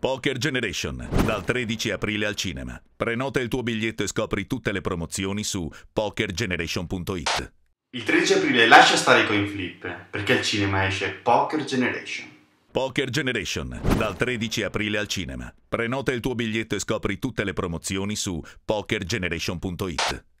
Poker Generation, dal 13 aprile al cinema. Prenota il tuo biglietto e scopri tutte le promozioni su pokergeneration.it. Il 13 aprile lascia stare i coin flip, perché al cinema esce Poker Generation. Poker Generation, dal 13 aprile al cinema. Prenota il tuo biglietto e scopri tutte le promozioni su pokergeneration.it.